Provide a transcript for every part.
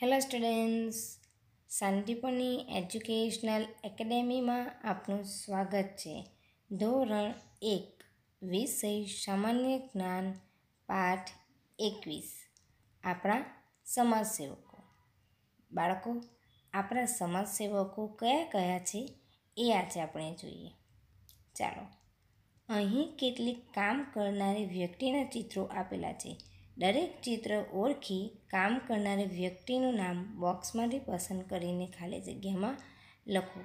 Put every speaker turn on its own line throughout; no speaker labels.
hello students શાંતિપુરની educational એકેડેમીમાં આપનું સ્વાગત છે ધોરણ એક વિષય સામાન્ય જ્ઞાન પાઠ એકવીસ આપણા સમાજસેવકો બાળકો આપણા સમાજસેવકો કયા કયા છે એ આજે આપણે જોઈએ ચાલો અહીં કેટલીક કામ કરનારી વ્યક્તિના ચિત્રો આપેલા છે દરેક ચિત્ર ઓળખી કામ કરનારી વ્યક્તિનું નામ બોક્સમાંથી પસંદ કરીને ખાલી જગ્યામાં લખો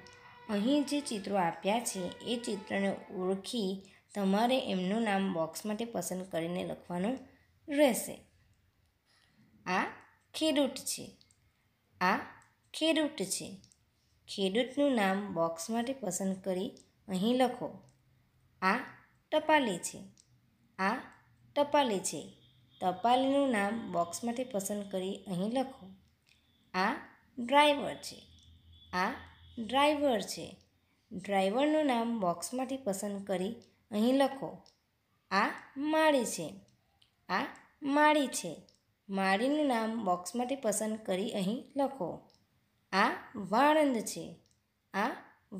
અહીં જે ચિત્રો આપ્યા છે એ ચિત્રને ઓળખી તમારે એમનું નામ બોક્સમાંથી પસંદ કરીને લખવાનું રહેશે આ ખેડૂત છે આ ખેડૂત છે ખેડૂતનું નામ બોક્સમાંથી પસંદ કરી અહીં લખો આ ટપાલી છે આ ટપાલી છે ટપાલીનું નામ બોક્સમાંથી પસંદ કરી અહીં લખો આ ડ્રાઈવર છે આ ડ્રાઈવર છે ડ્રાઈવરનું નામ બોક્સમાંથી પસંદ કરી અહીં લખો આ માળી છે આ માળી છે માળીનું નામ બોક્સમાંથી પસંદ કરી અહીં લખો આ વાળંદ છે આ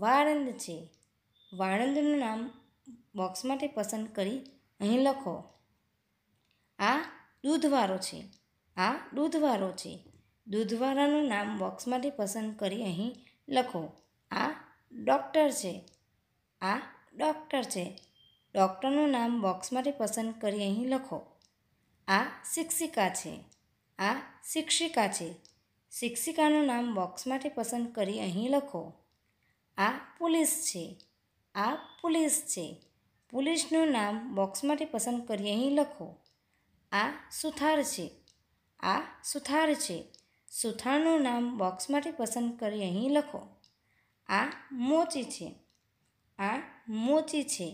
વાળંદ છે વાળંદનું નામ બોક્સમાંથી પસંદ કરી અહીં લખો આ દૂધવાળો છે આ દૂધવાળો છે દૂધવાળાનું નામ બોક્સમાંથી પસંદ કરી અહીં લખો આ ડૉક્ટર છે આ ડૉક્ટર છે ડૉક્ટરનું નામ બોક્સમાંથી પસંદ કરી અહીં લખો આ શિક્ષિકા છે આ શિક્ષિકા છે શિક્ષિકાનું નામ બોક્સમાંથી પસંદ કરી અહીં લખો આ પોલીસ છે આ પોલીસ છે પોલીસનું નામ બોક્સમાંથી પસંદ કરી અહીં લખો આ સુથાર છે આ સુથાર છે સુથારનું નામ બોક્સમાંથી પસંદ કરી અહીં લખો આ મોચી છે આ મોચી છે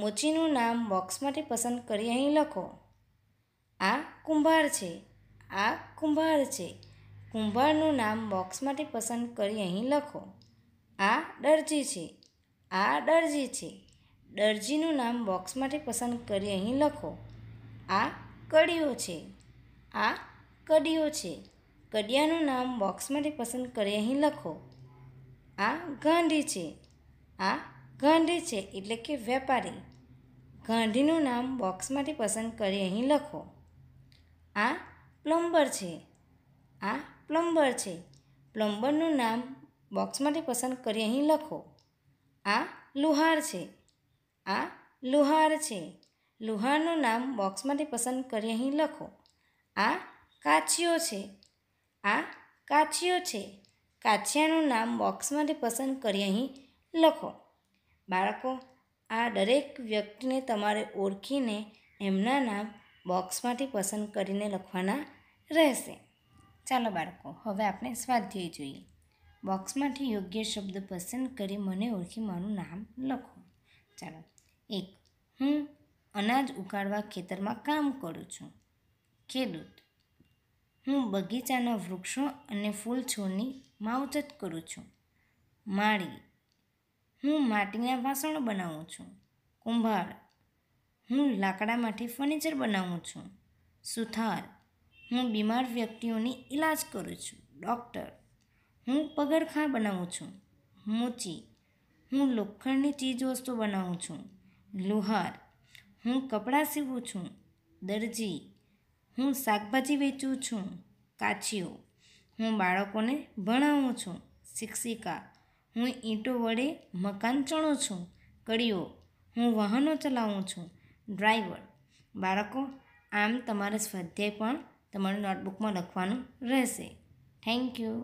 મોચીનું નામ બોક્સમાંથી પસંદ કરી અહીં લખો આ કુંભાર છે આ કુંભાર છે કુંભારનું નામ બોક્સમાંથી પસંદ કરી અહીં લખો આ દરજી છે આ દરજી છે દરજીનું નામ બોક્સમાંથી પસંદ કરી અહીં લખો આ કડીઓ છે આ કડિયો છે કડિયાનું નામ બોક્સમાંથી પસંદ કરી અહીં લખો આ ગાંધી છે આ ગાંધી છે એટલે કે વેપારી ગાંધીનું નામ બોક્સમાંથી પસંદ કરી અહીં લખો આ પ્લમ્બર છે આ પ્લમ્બર છે પ્લમ્બરનું નામ બોક્સમાંથી પસંદ કરી અહીં લખો આ લુહાર છે આ લુહાર છે લોહાનું નામ બોક્સમાંથી પસંદ કરી અહીં લખો આ કાચિયો છે આ કાચિયો છે કાચિયાનું નામ બોક્સમાંથી પસંદ કરી અહીં લખો બાળકો આ દરેક વ્યક્તિને તમારે ઓળખીને એમના નામ બોક્સમાંથી પસંદ કરીને લખવાના રહેશે ચાલો બાળકો હવે આપણે સ્વાધ્યાય જોઈએ બોક્સમાંથી યોગ્ય શબ્દ પસંદ કરી મને ઓળખી મારું નામ લખો અનાજ ઉગાડવા ખેતરમાં કામ કરું છું ખેડૂત હું બગીચાના વૃક્ષો અને ફૂલ છોડની માવજત કરું છું માળી હું માટીના વાસણો બનાવું છું કુંભાર હું લાકડામાંથી ફર્નિચર બનાવું છું સુથાર હું બીમાર વ્યક્તિઓની ઇલાજ કરું છું ડૉક્ટર હું પગરખાં બનાવું છું મોચી હું લોખંડની ચીજવસ્તુ બનાવું છું લુહાર હું કપડાં સીવું છું દરજી હું શાકભાજી વેચું છું કાચીઓ હું બાળકોને ભણાવું છું શિક્ષિકા હું ઈંટો વડે મકાન ચણું છું કડીઓ હું વાહનો ચલાવું છું ડ્રાઈવર બાળકો આમ તમારે સ્વાધ્યાય પણ તમારી નોટબુકમાં લખવાનું રહેશે થેન્ક યુ